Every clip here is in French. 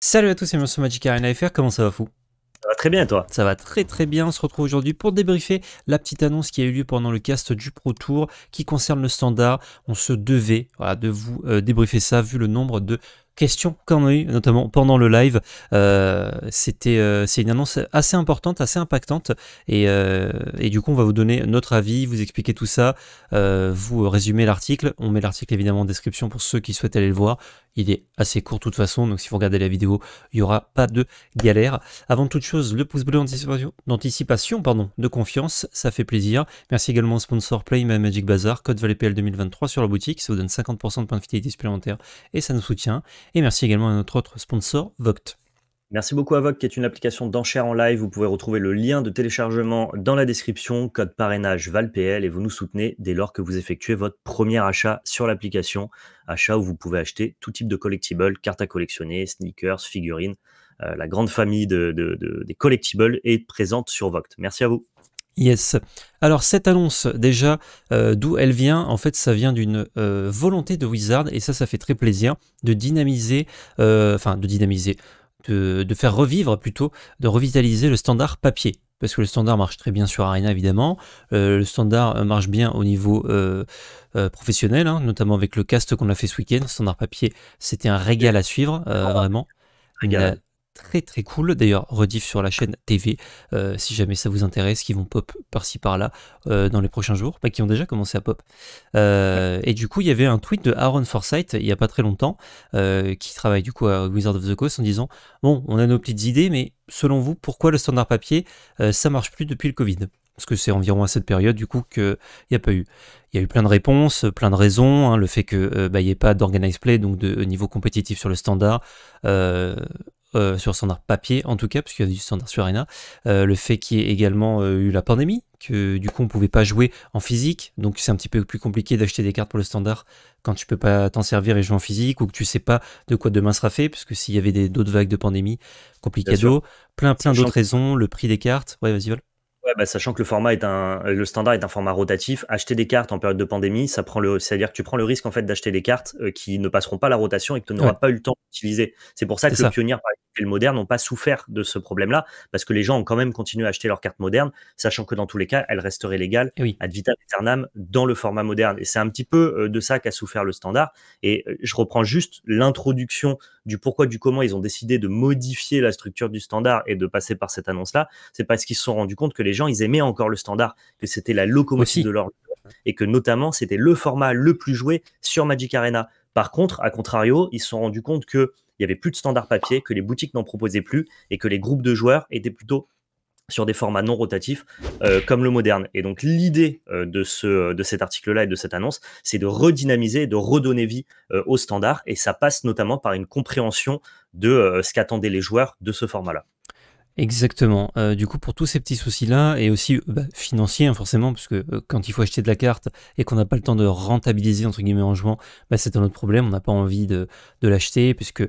Salut à tous, c'est Monsieur Magic Arena FR, comment ça va fou ça va très bien toi Ça va très très bien, on se retrouve aujourd'hui pour débriefer la petite annonce qui a eu lieu pendant le cast du Pro Tour qui concerne le standard. On se devait de vous euh, débriefer ça vu le nombre de questions qu'on a eu, notamment pendant le live. Euh, c'était, euh, c'est une annonce assez importante, assez impactante. et, du coup, on va vous donner notre avis, vous expliquer tout ça, vous résumer l'article. On met l'article évidemment en description pour ceux qui souhaitent aller le voir. Il est assez court de toute façon, donc si vous regardez la vidéo, il n'y aura pas de galère. Avant toute chose, le pouce bleu d'anticipation, pardon, de confiance, ça fait plaisir. Merci également au sponsor Play My Magic Bazaar, code PL 2023 sur la boutique, ça vous donne 50% de points de fidélité supplémentaires et ça nous soutient. Et merci également à notre autre sponsor, Voct. Merci beaucoup à Avoc, qui est une application d'enchères en live. Vous pouvez retrouver le lien de téléchargement dans la description, code parrainage VALPL, et vous nous soutenez dès lors que vous effectuez votre premier achat sur l'application. Achat où vous pouvez acheter tout type de collectibles, cartes à collectionner, sneakers, figurines. Euh, la grande famille des collectibles est présente sur Voct. Merci à vous. Yes. Alors cette annonce déjà, euh, d'où elle vient En fait, ça vient d'une euh, volonté de Wizard, et ça, ça fait très plaisir, de dynamiser, enfin de dynamiser, de, faire revivre plutôt, de revitaliser le standard papier. Parce que le standard marche très bien sur Arena, évidemment. Euh, le standard euh, marche bien au niveau euh, professionnel, hein, notamment avec le cast qu'on a fait ce week-end. Standard papier, c'était un régal à suivre, oh, vraiment très très cool. D'ailleurs, rediff sur la chaîne TV, euh, si jamais ça vous intéresse, qui vont pop par-ci par-là euh, dans les prochains jours, bah, qui ont déjà commencé à pop. Euh, et du coup, il y avait un tweet de Aaron Forsyth il n'y a pas très longtemps, qui travaille du coup à Wizard of the Coast en disant Bon, on a nos petites idées, mais selon vous, pourquoi le standard papier, ça marche plus depuis le Covid parce que c'est environ à cette période du coup qu'il n'y a pas eu. Il y a eu plein de réponses, plein de raisons, hein, le fait que n'y bah, ait pas d'organized play, donc de niveau compétitif sur le standard, euh, euh, sur sur standard papier en tout cas, parce qu'il y a du standard sur Arena, euh, le fait qu'il y ait également euh, eu la pandémie, que du coup on pouvait pas jouer en physique, donc c'est un petit peu plus compliqué d'acheter des cartes pour le standard quand tu peux pas t'en servir et jouer en physique, ou que tu sais pas de quoi demain sera fait, puisque s'il y avait d'autres vagues de pandémie, compliqué plein plein d'autres raisons, le prix des cartes, ouais vas-y Val. Bah, sachant que le format est un, le standard est un format rotatif, acheter des cartes en période de pandémie, ça prend le, c'est-à-dire que tu prends le risque en fait d'acheter des cartes qui ne passeront pas la rotation et que tu n'auras pas eu le temps d'utiliser. C'est pour ça que le le moderne n'ont pas souffert de ce problème-là, parce que les gens ont quand même continué à acheter leurs cartes modernes, sachant que dans tous les cas, elles resteraient légales oui. ad vitam aeternam dans le format moderne. Et c'est un petit peu euh, de ça qu'a souffert le standard. Et euh, je reprends juste l'introduction du pourquoi, du comment ils ont décidé de modifier la structure du standard et de passer par cette annonce-là. C'est parce qu'ils se sont rendus compte que les gens, ils aimaient encore le standard, que c'était la locomotive de leur et que notamment c'était le format le plus joué sur Magic Arena. Par contre, à contrario, ils se sont rendus compte que il y avait plus de standard papier, que les boutiques n'en proposaient plus et que les groupes de joueurs étaient plutôt sur des formats non rotatifs euh, comme le moderne. Et donc l'idée euh, de, de cet article-là et de cette annonce, c'est de redynamiser, de redonner vie euh, au standard et ça passe notamment par une compréhension de ce qu'attendaient les joueurs de ce format-là. Exactement. Euh, du coup, pour tous ces petits soucis-là, et aussi euh, bah, financiers, hein, forcément, parce que euh, quand il faut acheter de la carte et qu'on n'a pas le temps de rentabiliser, entre guillemets, en jouant, bah, c'est un autre problème. On n'a pas envie de, l'acheter, puisque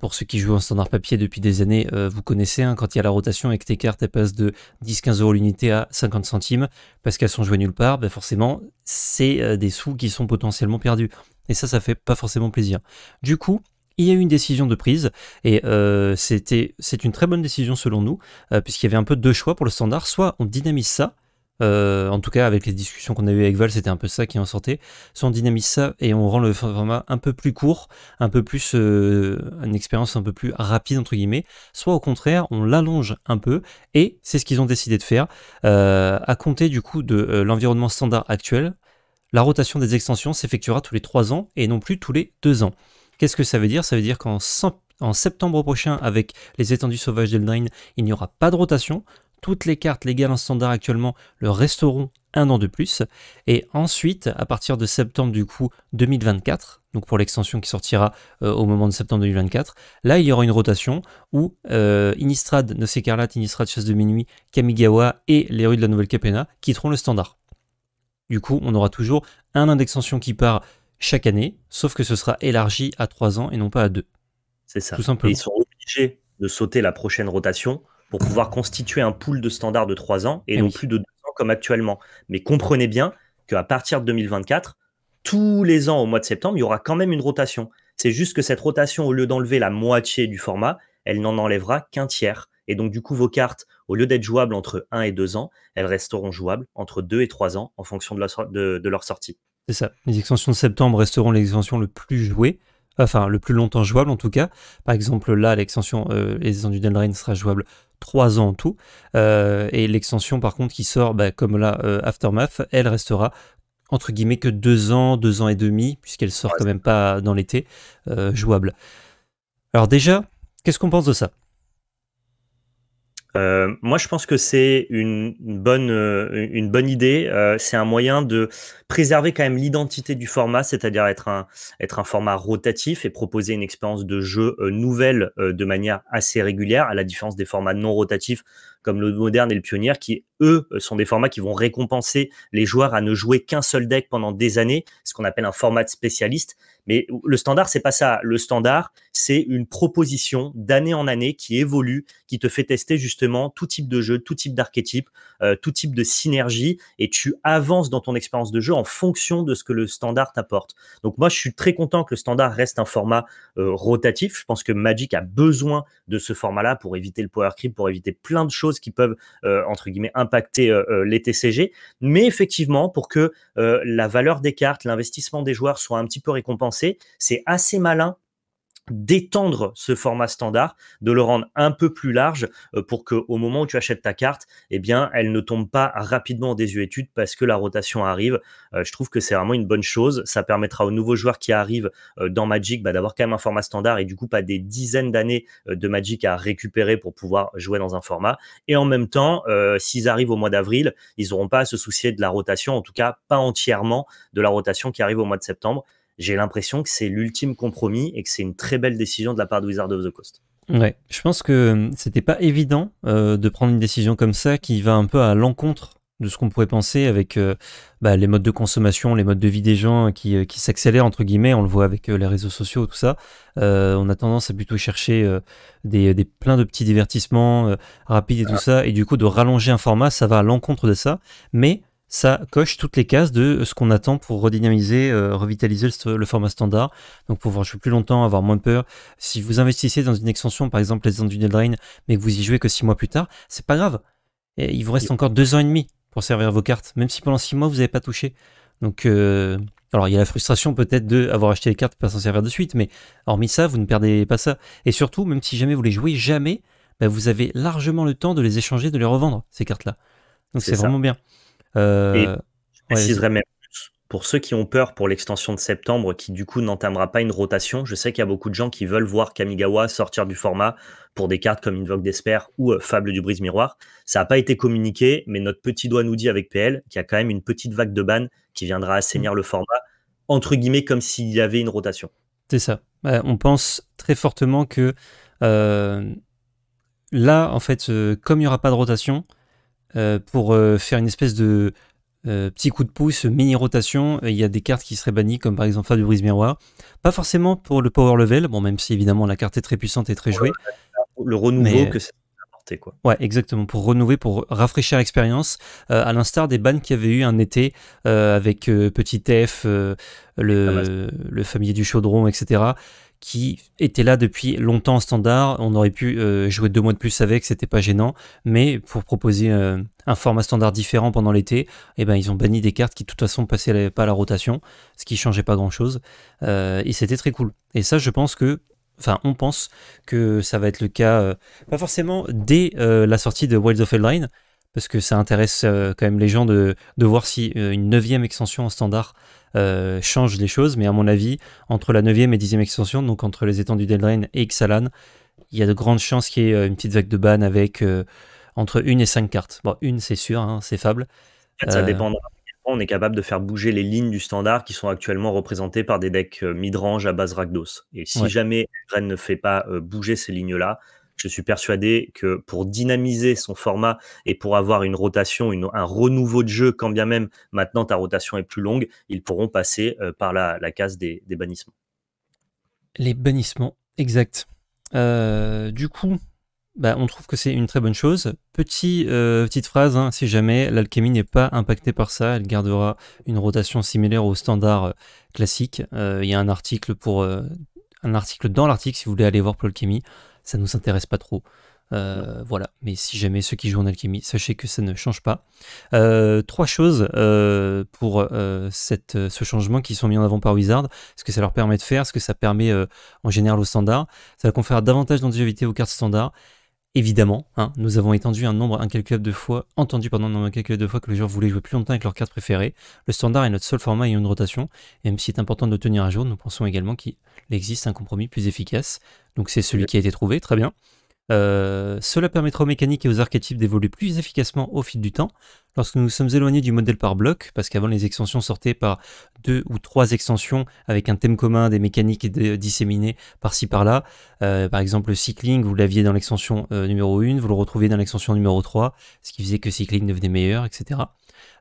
pour ceux qui jouent en standard papier depuis des années, vous connaissez, hein, quand il y a la rotation et que tes cartes elles passent de 10-15 euros l'unité à 50 centimes, parce qu'elles sont jouées nulle part, bah, forcément, c'est des sous qui sont potentiellement perdus. Et ça, ça fait pas forcément plaisir. Du coup, il y a eu une décision de prise et euh, c'était c'est une très bonne décision selon nous euh, puisqu'il y avait un peu deux choix pour le standard soit on dynamise ça euh, en tout cas avec les discussions qu'on a eues avec Val c'était un peu ça qui en sortait soit on dynamise ça et on rend le format un peu plus court un peu plus une expérience un peu plus rapide entre guillemets soit au contraire on l'allonge un peu et c'est ce qu'ils ont décidé de faire à compter du coup de l'environnement standard actuel la rotation des extensions s'effectuera tous les 3 ans et non plus tous les 2 ans. Qu'est-ce que ça veut dire Ça veut dire qu'en septembre prochain, avec les étendues sauvages d'Eldraine, il n'y aura pas de rotation. Toutes les cartes légales en standard actuellement le resteront un an de plus. Et ensuite, à partir de septembre du coup 2024, donc pour l'extension qui sortira euh, au moment de septembre 2024, là il y aura une rotation où euh, Innistrad, ne Innistrad Chasse de Minuit, Kamigawa et les rues de la Nouvelle Capena quitteront le standard. Du coup, on aura toujours un an d'extension qui part chaque année, sauf que ce sera élargi à 3 ans et non pas à 2. C'est ça. Tout simplement. ils sont obligés de sauter la prochaine rotation pour pouvoir constituer un pool de standards de 3 ans et, eh non plus de 2 ans comme actuellement. Mais comprenez bien qu'à partir de 2024, tous les ans au mois de septembre, il y aura quand même une rotation. C'est juste que cette rotation, au lieu d'enlever la moitié du format, elle n'en enlèvera qu'un tiers. Et donc, du coup, vos cartes, au lieu d'être jouables entre 1 et 2 ans, elles resteront jouables entre 2 et 3 ans en fonction de leur sortie. C'est ça. Les extensions de septembre resteront les extensions le plus jouées, enfin le plus longtemps jouable en tout cas. Par exemple, là, l'extension euh, Les du Del sera jouable 3 ans en tout. Euh, et l'extension par contre qui sort, bah, comme là, euh, Aftermath, elle restera entre guillemets que 2 ans, 2 ans et demi, puisqu'elle sort quand même pas dans l'été, jouable. Alors déjà, qu'est-ce qu'on pense de ça euh, moi, je pense que c'est une, euh, bonne, idée. Euh, c'est un moyen de préserver quand même l'identité du format, c'est-à-dire être un format rotatif et proposer une expérience de jeu nouvelle de manière assez régulière, à la différence des formats non rotatifs comme le Moderne et le Pionnier, qui eux euh, sont des formats qui vont récompenser les joueurs à ne jouer qu'un seul deck pendant des années, ce qu'on appelle un format spécialiste. Mais le standard, c'est pas ça. Le standard, c'est une proposition d'année en année qui évolue, qui te fait tester justement tout type de jeu, tout type d'archétype, euh, tout type de synergie, et tu avances dans ton expérience de jeu en fonction de ce que le standard t'apporte. Donc moi, je suis très content que le standard reste un format euh, rotatif. Je pense que Magic a besoin de ce format-là pour éviter le power creep, pour éviter plein de choses qui peuvent, euh, entre guillemets, impacter euh, euh, les TCG. Mais effectivement, pour que la valeur des cartes, l'investissement des joueurs soit un petit peu récompensé, c'est assez malin d'étendre ce format standard, de le rendre un peu plus large euh, pour que au moment où tu achètes ta carte, eh bien, elle ne tombe pas rapidement en désuétude parce que la rotation arrive. Euh, je trouve que c'est vraiment une bonne chose. Ça permettra aux nouveaux joueurs qui arrivent euh, dans Magic bah, d'avoir quand même un format standard et du coup pas des dizaines d'années de Magic à récupérer pour pouvoir jouer dans un format. Et en même temps, s'ils arrivent au mois d'avril, ils n'auront pas à se soucier de la rotation, en tout cas pas entièrement de la rotation qui arrive au mois de septembre j'ai l'impression que c'est l'ultime compromis et que c'est une très belle décision de la part de Wizard of the Coast. Ouais, je pense que euh, c'était pas évident euh, de prendre une décision comme ça qui va un peu à l'encontre de ce qu'on pourrait penser avec euh, bah, les modes de consommation, les modes de vie des gens qui, qui s'accélèrent, entre guillemets, on le voit avec les réseaux sociaux, tout ça. on a tendance à plutôt chercher des, des, plein de petits divertissements rapides et tout ah. ça, et du coup de rallonger un format, ça va à l'encontre de ça. Mais ça coche toutes les cases de ce qu'on attend pour redynamiser, euh, revitaliser le, format standard. Donc pouvoir jouer plus longtemps, avoir moins de peur. Si vous investissez dans une extension, par exemple les du Drain mais que vous y jouez que six mois plus tard, c'est pas grave. Et il vous reste encore deux ans et demi pour servir vos cartes, même si pendant six mois vous n'avez pas touché. Donc, euh, alors il y a la frustration peut-être d'avoir acheté les cartes et pas s'en servir de suite, mais hormis ça, vous ne perdez pas ça. Et surtout, même si jamais vous les jouez jamais, bah, vous avez largement le temps de les échanger, de les revendre ces cartes-là. Donc c'est vraiment bien. Euh, je préciserai même pour ceux qui ont peur pour l'extension de septembre, qui du coup n'entamera pas une rotation, je sais qu'il y a beaucoup de gens qui veulent voir Kamigawa sortir du format pour des cartes comme Invoke d'Esper ou euh, Fable du Brise-Miroir. Ça n'a pas été communiqué, mais notre petit doigt nous dit avec PL qu'il y a quand même une petite vague de ban qui viendra assainir mm. le format, entre guillemets, comme s'il y avait une rotation. C'est ça. Bah, on pense très fortement que euh, là, en fait, euh, comme il n'y aura pas de rotation, euh, pour euh, faire une espèce de euh, petit coup de pouce, mini rotation. Il y a des cartes qui seraient bannies, comme par exemple Fab du Brise Miroir. Pas forcément pour le power level, bon, même si évidemment la carte est très puissante et très jouée. Le renouveau que ça Quoi. Ouais, exactement, pour renouveler, pour rafraîchir l'expérience, à l'instar des bans qu'il y avait eu un été avec Petit F, le, le, familier du chaudron, etc qui était là depuis longtemps en standard. On aurait pu euh, jouer deux mois de plus avec, c'était pas gênant. Mais pour proposer euh, un format standard différent pendant l'été, eh ben, ils ont banni des cartes qui de toute façon passaient pas à la rotation, ce qui changeait pas grand chose. Euh, et c'était très cool. Et ça, je pense que. Enfin, on pense que ça va être le cas, pas forcément dès la sortie de Wilds of Eldraine, parce que ça intéresse quand même les gens de, de voir si une neuvième extension en standard euh, change les choses, mais à mon avis, entre la 9e et 10e extension, donc entre les étendues d'Eldraine et Ixalan, il y a de grandes chances qu'il y ait euh, une petite vague de ban avec euh, entre une et 5 cartes. Bon, une, c'est sûr, hein, c'est fable. Ça dépendra. On est capable de faire bouger les lignes du standard qui sont actuellement représentées par des decks midrange à base Rakdos. Et si jamais Eldraine ne fait pas bouger ces lignes-là, je suis persuadé que pour dynamiser son format et pour avoir une rotation, un renouveau de jeu, quand bien même maintenant ta rotation est plus longue, ils pourront passer euh, par la, case des, bannissements. Les bannissements, exact. Euh, du coup, bah, on trouve que c'est une très bonne chose. Euh, petite phrase, hein, si jamais l'alchimie n'est pas impactée par ça, elle gardera une rotation similaire au standard classique. Il y a un article pour un article dans l'article si vous voulez aller voir pour l'alchimie ça nous intéresse pas trop. Euh, voilà, mais si jamais ceux qui jouent en alchimie, sachez que ça ne change pas. Euh, trois choses euh, pour cette, ce changement qui sont mis en avant par Wizard, ce que ça leur permet de faire, ce que ça permet en général au standard. Ça va confère davantage d'endurabilité aux cartes standards Évidemment, hein, nous avons étendu un nombre incalculable de fois, entendu pendant un nombre incalculable de fois que les joueurs voulaient jouer plus longtemps avec leur carte préférée. Le standard est notre seul format et une rotation, et même si c'est important de tenir à jour, nous pensons également qu'il existe un compromis plus efficace. Donc c'est celui qui a été trouvé, très bien. Euh, cela permettra aux mécaniques et aux archétypes d'évoluer plus efficacement au fil du temps, lorsque nous sommes éloignés du modèle par bloc, parce qu'avant les extensions sortaient par deux ou trois extensions avec un thème commun, des mécaniques disséminées par-ci par-là. Euh, par exemple, le cycling, vous l'aviez dans l'extension euh, numéro 1, vous le retrouvez dans l'extension numéro 3, ce qui faisait que cycling devenait meilleur, etc.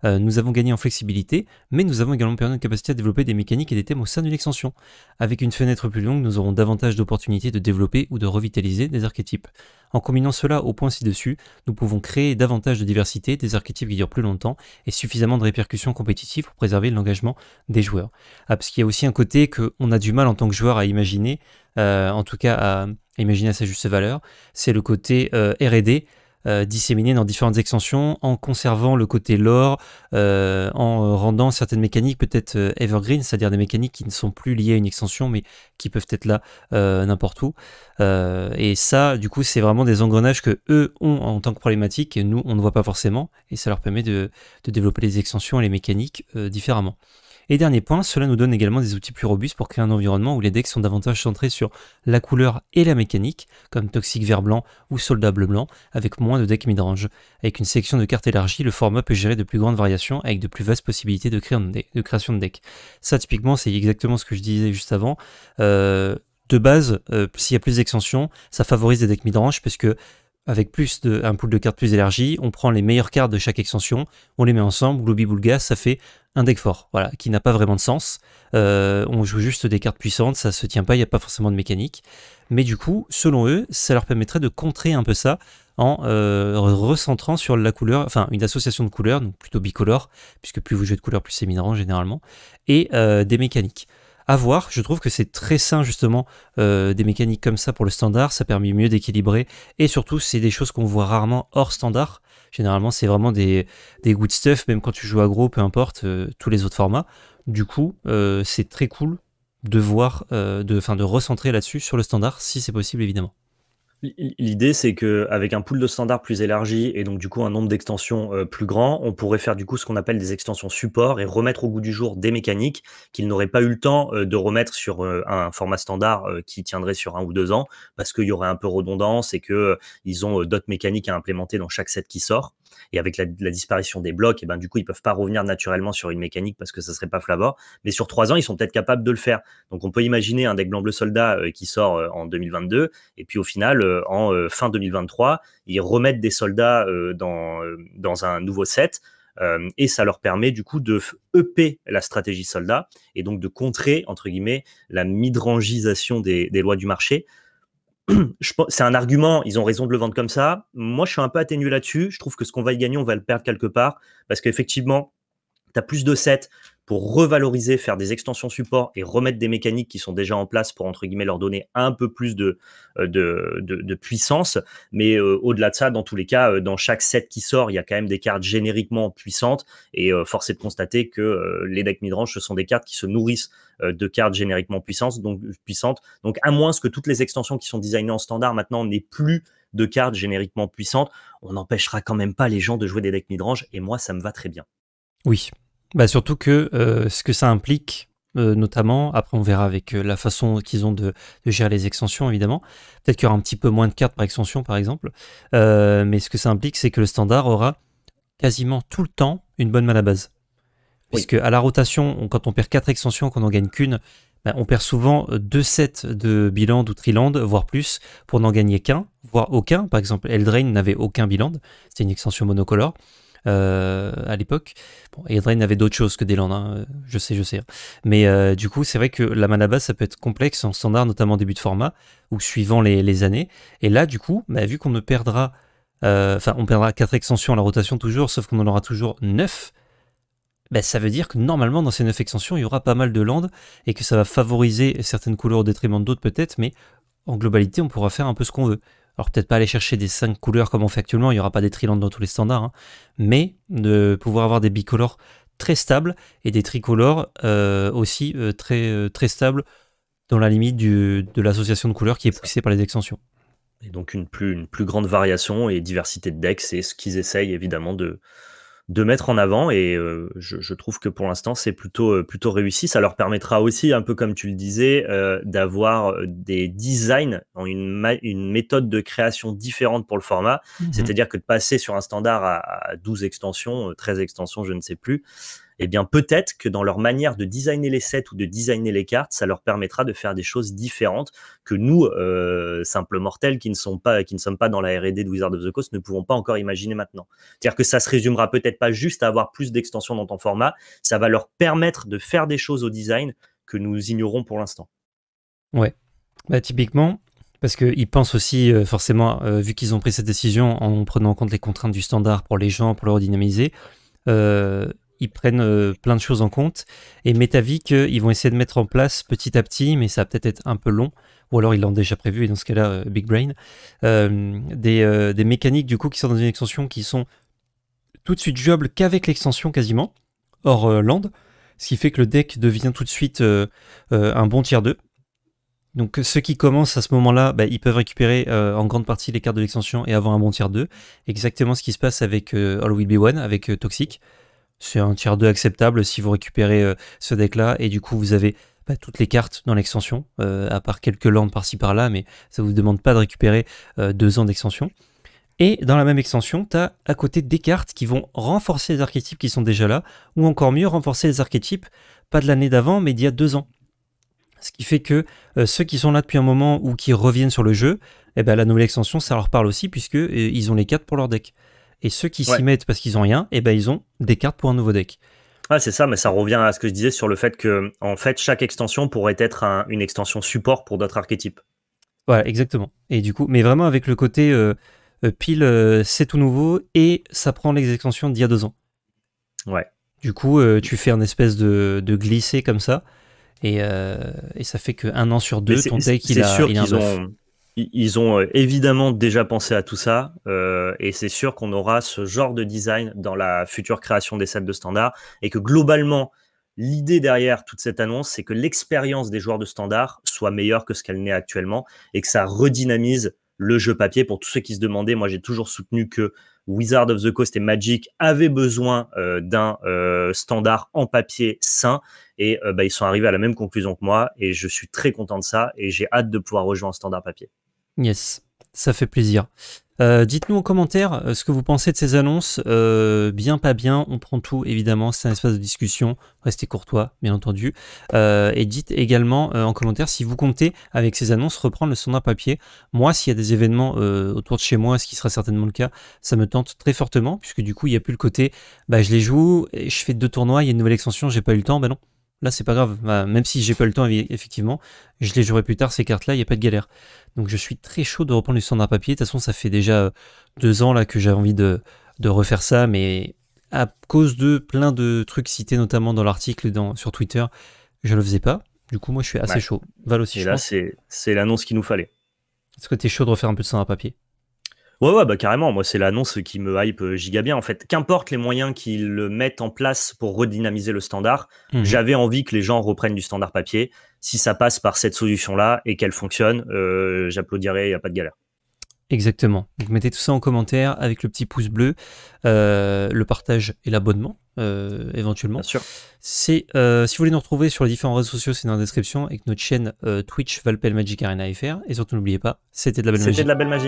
Euh, nous avons gagné en flexibilité, mais nous avons également perdu notre capacité à développer des mécaniques et des thèmes au sein d'une extension. Avec une fenêtre plus longue, nous aurons davantage d'opportunités de développer ou de revitaliser des archétypes. En combinant cela au point ci-dessus, nous pouvons créer davantage de diversité, des archétypes qui durent plus longtemps et suffisamment de répercussions compétitives pour préserver l'engagement des joueurs. Ah, parce qu'il y a aussi un côté qu'on a du mal en tant que joueur à imaginer, euh, en tout cas à, imaginer à sa juste valeur, c'est le côté euh, RD euh, disséminés dans différentes extensions, en conservant le côté lore, euh, en rendant certaines mécaniques peut-être euh, evergreen, c'est-à-dire des mécaniques qui ne sont plus liées à une extension, mais qui peuvent être là n'importe où. et ça, du coup, c'est vraiment des engrenages que eux ont en tant que problématique, et nous, on ne voit pas forcément, et ça leur permet de développer les extensions et les mécaniques différemment. Et dernier point, cela nous donne également des outils plus robustes pour créer un environnement où les decks sont davantage centrés sur la couleur et la mécanique, comme Toxique Vert Blanc ou Soldable Blanc, avec moins de decks midrange. Avec une sélection de cartes élargie, le format peut gérer de plus grandes variations avec de plus vastes possibilités de, création de decks. Ça, typiquement, c'est exactement ce que je disais juste avant. Euh, de base, euh, s'il y a plus d'extensions, ça favorise des decks midrange parce que avec plus de, un pool de cartes plus élargi, on prend les meilleures cartes de chaque extension, on les met ensemble, Globi Boulga, ça fait un deck fort, voilà, qui n'a pas vraiment de sens. Euh, on joue juste des cartes puissantes, ça se tient pas, il n'y a pas forcément de mécanique. Mais du coup, selon eux, ça leur permettrait de contrer un peu ça en euh, recentrant sur la couleur, enfin une association de couleurs, donc plutôt bicolore, puisque plus vous jouez de couleurs, plus c'est minérant généralement, et euh, des mécaniques à voir. Je trouve que c'est très sain justement euh, des mécaniques comme ça pour le standard. Ça permet mieux d'équilibrer et surtout c'est des choses qu'on voit rarement hors standard. Généralement c'est vraiment des, des good stuff, même quand tu joues à peu importe, euh, tous les autres formats. Du coup euh, c'est très cool de voir, de, fin, de recentrer là-dessus sur le standard si c'est possible évidemment. L'idée, c'est qu'avec un pool de standards plus élargi et donc du coup un nombre d'extensions euh, plus grand, on pourrait faire du coup ce qu'on appelle des extensions support et remettre au goût du jour des mécaniques qu'ils n'auraient pas eu le temps euh, de remettre sur euh, un format standard qui tiendrait sur un ou deux ans parce qu'il y aurait un peu redondance et qu'ils ont d'autres mécaniques à implémenter dans chaque set qui sort. Et avec la, disparition des blocs, et eh ben, du coup, ils peuvent pas revenir naturellement sur une mécanique parce que ça serait pas flavor. Mais sur trois ans, ils sont peut-être capables de le faire. Donc, on peut imaginer un deck blanc-bleu soldat euh, qui sort euh, en 2022. Et puis, au final, euh, en fin 2023, ils remettent des soldats dans, un nouveau set. et ça leur permet du coup de EP la stratégie soldat et donc de contrer entre guillemets la midrangisation des lois du marché c'est un argument, ils ont raison de le vendre comme ça. Moi, je suis un peu atténué là-dessus. Je trouve que ce qu'on va y gagner, on va le perdre quelque part. Parce qu'effectivement, tu as plus de 7% pour revaloriser, faire des extensions support et remettre des mécaniques qui sont déjà en place pour, entre guillemets, leur donner un peu plus de, euh, de, puissance. Mais euh, au-delà de ça, dans tous les cas, euh, dans chaque set qui sort, il y a quand même des cartes génériquement puissantes et force est de constater que les decks midrange, ce sont des cartes qui se nourrissent de cartes génériquement puissantes. Donc, puissantes. donc, à moins que toutes les extensions qui sont designées en standard maintenant n'aient plus de cartes génériquement puissantes, on n'empêchera quand même pas les gens de jouer des decks midrange et moi, ça me va très bien. Oui, bah, surtout que euh, ce que ça implique, euh, notamment, après on verra avec euh, la façon qu'ils ont de, gérer les extensions, évidemment. Peut-être qu'il y aura un petit peu moins de cartes par extension, par exemple. mais ce que ça implique, c'est que le standard aura quasiment tout le temps une bonne main à base. Puisque à la rotation, quand on perd 4 extensions, qu'on n'en gagne qu'une, bah, on perd souvent 2 sets de biland ou triland, voire plus, pour n'en gagner qu'un, voire aucun. Par exemple, Eldraine n'avait aucun biland, c'était une extension monocolore. Euh, à l'époque. Bon, Eldraine avait d'autres choses que des landes, hein, je sais, je sais. Hein. Mais euh, du coup, c'est vrai que la mana base, ça peut être complexe en standard, notamment début de format, ou suivant les, années. Et là, du coup, bah, vu qu'on ne perdra, euh, enfin, on perdra 4 extensions à la rotation toujours, sauf qu'on en aura toujours 9, bah, ça veut dire que normalement, dans ces 9 extensions, il y aura pas mal de landes, et que ça va favoriser certaines couleurs au détriment d'autres peut-être, mais en globalité, on pourra faire un peu ce qu'on veut. Alors peut-être pas aller chercher des cinq couleurs comme on fait actuellement, il n'y aura pas des trilandes dans tous les standards, hein, mais de pouvoir avoir des bicolores très stables et des tricolores euh, aussi euh, très, euh, très stables dans la limite de l'association de couleurs qui est poussée par les extensions. Et donc une plus, une plus grande variation et diversité de decks, c'est ce qu'ils essayent évidemment de, de mettre en avant et euh, je, trouve que pour l'instant c'est plutôt euh, plutôt réussi. Ça leur permettra aussi, un peu comme tu le disais, euh, d'avoir des designs une, une méthode de création différente pour le format, mhm. c'est-à-dire que de passer sur un standard à, à 12 extensions, 13 extensions, je ne sais plus, eh bien peut-être que dans leur manière de designer les sets ou de designer les cartes, ça leur permettra de faire des choses différentes que nous, euh, simples mortels qui ne sont pas, qui ne sommes pas dans la R&D de Wizard of the Coast, ne pouvons pas encore imaginer maintenant. C'est-à-dire que ça se résumera peut-être pas juste à avoir plus d'extensions dans ton format, ça va leur permettre de faire des choses au design que nous ignorons pour l'instant. Ouais. Bah, typiquement, parce qu'ils pensent aussi, euh, forcément, euh, vu qu'ils ont pris cette décision en prenant en compte les contraintes du standard pour les gens, pour leur dynamiser, ils prennent euh, plein de choses en compte. Et m'est avis qu'ils vont essayer de mettre en place petit à petit, mais ça va peut-être être un peu long, ou alors ils l'ont déjà prévu, et dans ce cas-là, euh, Big Brain, euh, des, mécaniques du coup qui sont dans une extension qui sont tout de suite jouables qu'avec l'extension quasiment, hors land, ce qui fait que le deck devient tout de suite un bon tier 2. Donc ceux qui commencent à ce moment-là, bah, ils peuvent récupérer en grande partie les cartes de l'extension et avoir un bon tier 2. Exactement ce qui se passe avec All Will Be One, avec Toxic. C'est un tiers 2 acceptable si vous récupérez euh, ce deck-là, et du coup, vous avez bah, toutes les cartes dans l'extension, euh, à part quelques landes par-ci par-là, mais ça vous demande pas de récupérer euh, deux ans d'extension. Et dans la même extension, tu as à côté des cartes qui vont renforcer les archétypes qui sont déjà là, ou encore mieux, renforcer les archétypes, pas de l'année d'avant, mais d'il y a deux ans. Ce qui fait que ceux qui sont là depuis un moment ou qui reviennent sur le jeu, eh ben, la nouvelle extension, ça leur parle aussi, puisqu'ils ils ont les cartes pour leur deck. Et ceux qui s'y mettent parce qu'ils ont rien, et eh ben ils ont des cartes pour un nouveau deck. Ah, c'est ça, mais ça revient à ce que je disais sur le fait que, en fait, chaque extension pourrait être une extension support pour d'autres archétypes. Voilà, exactement. Et du coup, mais vraiment avec le côté euh, euh, pile, euh, c'est tout nouveau et ça prend les extensions d'il y a deux ans. Ouais. Du coup, tu fais une espèce de, de glissé comme ça et, ça fait qu'un an sur deux, ton deck, il a, sûr a un ils ont euh, évidemment déjà pensé à tout ça, euh, et c'est sûr qu'on aura ce genre de design dans la future création des sets de standard, et que globalement, l'idée derrière toute cette annonce, c'est que l'expérience des joueurs de standard soit meilleure que ce qu'elle n'est actuellement, et que ça redynamise le jeu papier. Pour tous ceux qui se demandaient, moi j'ai toujours soutenu que Wizard of the Coast et Magic avaient besoin euh, d'un standard en papier sain. Et bah, ils sont arrivés à la même conclusion que moi. Et je suis très content de ça. Et j'ai hâte de pouvoir rejoindre un standard papier. Yes, ça fait plaisir. Euh, dites-nous en commentaire euh, ce que vous pensez de ces annonces. Euh, bien, pas bien, on prend tout, évidemment. C'est un espace de discussion. Restez courtois, bien entendu. et dites également en commentaire si vous comptez, avec ces annonces, reprendre le standard papier. Moi, s'il y a des événements autour de chez moi, ce qui sera certainement le cas, ça me tente très fortement, puisque du coup, il n'y a plus le côté bah, je les joue, je fais deux tournois, il y a une nouvelle extension, j'ai pas eu le temps. ben non, Là, c'est pas grave. Bah, même si j'ai pas le temps, effectivement, je les jouerai plus tard, ces cartes-là, il n'y a pas de galère. Donc je suis très chaud de reprendre du à papier. De toute façon, ça fait déjà euh, deux ans là que j'ai envie de, refaire ça, mais à cause de plein de trucs cités, notamment dans l'article sur Twitter, je le faisais pas. Du coup, moi, je suis assez chaud. Val aussi, Et là, c'est l'annonce qu'il nous fallait. Est-ce que t'es chaud de refaire un peu de à papier Ouais, ouais, bah carrément. Moi, c'est l'annonce qui me hype euh, giga bien. En fait, qu'importe les moyens qu'ils mettent en place pour redynamiser le standard, mmh j'avais envie que les gens reprennent du standard papier. Si ça passe par cette solution-là et qu'elle fonctionne, euh, j'applaudirai, il n'y a pas de galère. Exactement. Donc mettez tout ça en commentaire avec le petit pouce bleu, euh, le partage et l'abonnement éventuellement. Bien si vous voulez nous retrouver sur les différents réseaux sociaux, c'est dans la description avec notre chaîne Twitch Valpel Magic Arena FR. Et surtout n'oubliez pas, c'était de la belle magie. C'était de la belle magie.